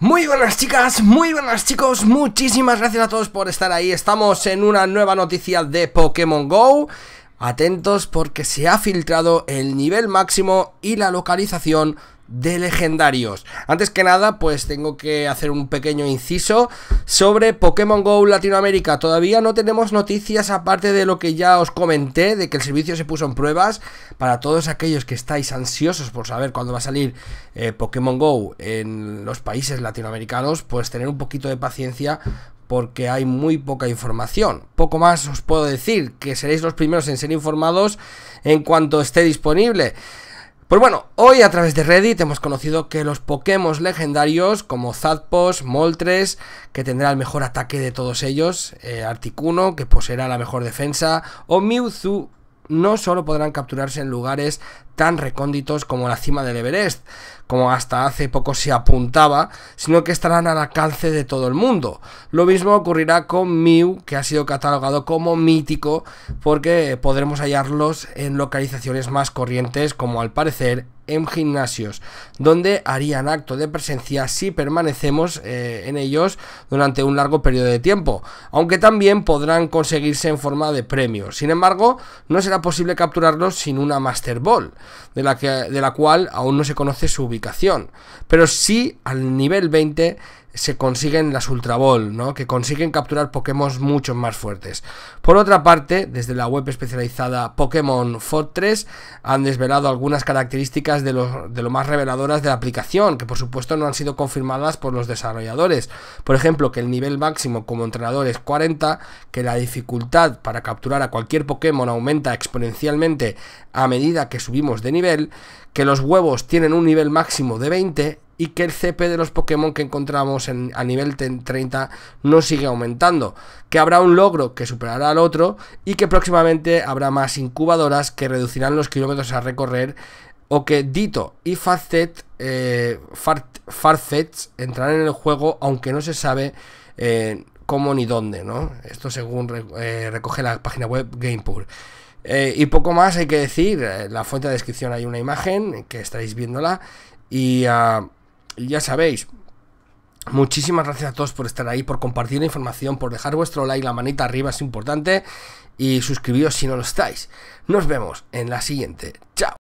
Muy buenas chicas, muy buenas chicos, muchísimas gracias a todos por estar ahí. Estamos en una nueva noticia de Pokémon GO. Atentos porque se ha filtrado el nivel máximo y la localización de legendarios. Antes que nada, pues tengo que hacer un pequeño inciso sobre Pokémon Go Latinoamérica. Todavía no tenemos noticias aparte de lo que ya os comenté, de que el servicio se puso en pruebas. Para todos aquellos que estáis ansiosos por saber cuándo va a salir eh, Pokémon Go en los países latinoamericanos, pues tener un poquito de paciencia porque hay muy poca información. Poco más os puedo decir, que seréis los primeros en ser informados en cuanto esté disponible. Pues bueno, hoy a través de Reddit hemos conocido que los Pokémon legendarios como Zadpos, Moltres, que tendrá el mejor ataque de todos ellos, eh, Articuno, que poseerá la mejor defensa, o Mewtwo no solo podrán capturarse en lugares tan recónditos como la cima del Everest, como hasta hace poco se apuntaba, sino que estarán al alcance de todo el mundo. Lo mismo ocurrirá con Mew, que ha sido catalogado como mítico, porque podremos hallarlos en localizaciones más corrientes, como al parecer en gimnasios, donde harían acto de presencia si permanecemos eh, en ellos durante un largo periodo de tiempo, aunque también podrán conseguirse en forma de premios. Sin embargo, no será posible capturarlos sin una Master Ball de la, que, de la cual aún no se conoce su ubicación, pero sí al nivel 20 se consiguen las Ultra Ball, ¿no? que consiguen capturar Pokémon mucho más fuertes. Por otra parte, desde la web especializada Pokémon Fortress han desvelado algunas características de lo, de lo más reveladoras de la aplicación, que por supuesto no han sido confirmadas por los desarrolladores. Por ejemplo, que el nivel máximo como entrenador es 40, que la dificultad para capturar a cualquier Pokémon aumenta exponencialmente a medida que subimos de nivel, que los huevos tienen un nivel máximo de 20 y que el CP de los Pokémon que encontramos a nivel 30 no sigue aumentando, que habrá un logro que superará al otro y que próximamente habrá más incubadoras que reducirán los kilómetros a recorrer o que Dito y Farfetch, eh, entrarán en el juego aunque no se sabe eh, cómo ni dónde, ¿no? Esto según eh, recoge la página web Gamepool. Eh, y poco más hay que decir, En la fuente de descripción hay una imagen que estáis viéndola y... Ah, ya sabéis, muchísimas gracias a todos por estar ahí, por compartir la información, por dejar vuestro like, la manita arriba es importante. Y suscribiros si no lo estáis. Nos vemos en la siguiente. Chao.